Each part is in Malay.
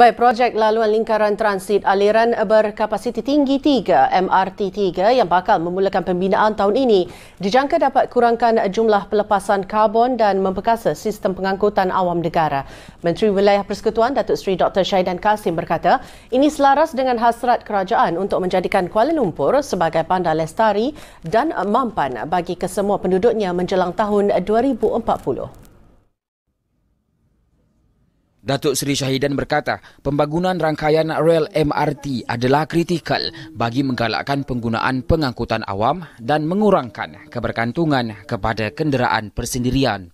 Baik, projek laluan lingkaran transit aliran berkapasiti tinggi 3, MRT 3 yang bakal memulakan pembinaan tahun ini dijangka dapat kurangkan jumlah pelepasan karbon dan memperkasa sistem pengangkutan awam negara. Menteri Wilayah Persekutuan Datuk Seri Dr. Syahidan Kasim berkata, ini selaras dengan hasrat kerajaan untuk menjadikan Kuala Lumpur sebagai bandar lestari dan mampan bagi kesemua penduduknya menjelang tahun 2040. Datuk Seri Syahidan berkata, pembangunan rangkaian rel MRT adalah kritikal bagi menggalakkan penggunaan pengangkutan awam dan mengurangkan kebergantungan kepada kenderaan persendirian.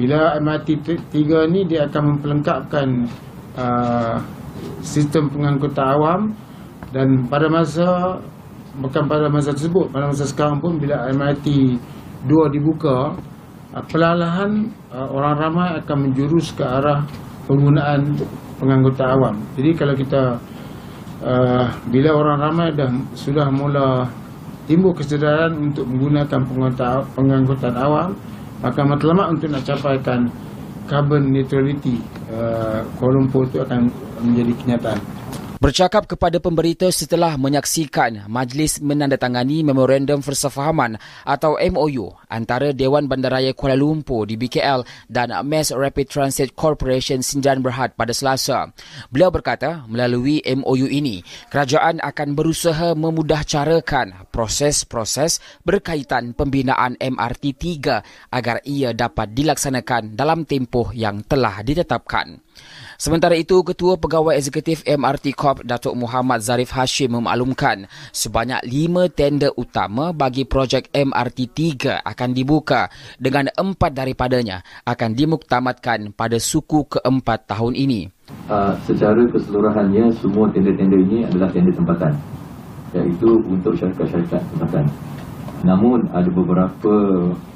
Bila MRT 3 ini dia akan memperlengkapkan uh, sistem pengangkutan awam dan pada masa bukan pada masa tersebut, pada masa sekarang pun bila MRT 2 dibuka, uh, perlahan-lahan uh, orang ramai akan menjurus ke arah penggunaan penganggota awam. Jadi kalau kita uh, bila orang ramai dah sudah mula timbul kesedaran untuk menggunakan penganggutan awam, maka matlamat untuk nak capaikan carbon neutrality uh, Kuala Lumpur itu akan menjadi kenyataan bercakap kepada pemberita setelah menyaksikan majlis menandatangani memorandum persefahaman atau MOU antara Dewan Bandaraya Kuala Lumpur di BKL dan Mass Rapid Transit Corporation Sindan Berhad pada Selasa. Beliau berkata, melalui MOU ini, kerajaan akan berusaha memudahcarakan proses-proses berkaitan pembinaan MRT3 agar ia dapat dilaksanakan dalam tempoh yang telah ditetapkan. Sementara itu, Ketua Pegawai Eksekutif MRT Corp Datuk Muhammad Zarif Hashim memaklumkan sebanyak lima tender utama bagi projek MRT 3 akan dibuka dengan empat daripadanya akan dimuktamadkan pada suku keempat tahun ini. Uh, secara keseluruhannya, semua tender-tender ini adalah tender tempatan iaitu untuk syarikat-syarikat tempatan. Namun ada beberapa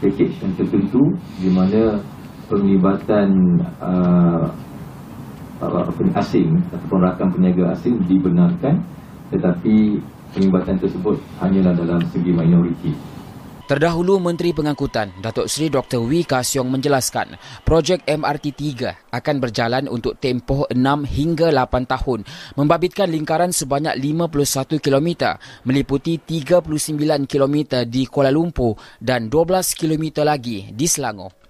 paket yang tertentu di mana penglibatan uh, rakan lah, asing ataupun rakan peniaga asing dibenarkan tetapi penyebatan tersebut hanyalah dalam segi minoriti. Terdahulu Menteri Pengangkutan Datuk Seri Dr. Wee Ka Siong menjelaskan projek MRT3 akan berjalan untuk tempoh 6 hingga 8 tahun membabitkan lingkaran sebanyak 51 km meliputi 39 km di Kuala Lumpur dan 12 km lagi di Selangor.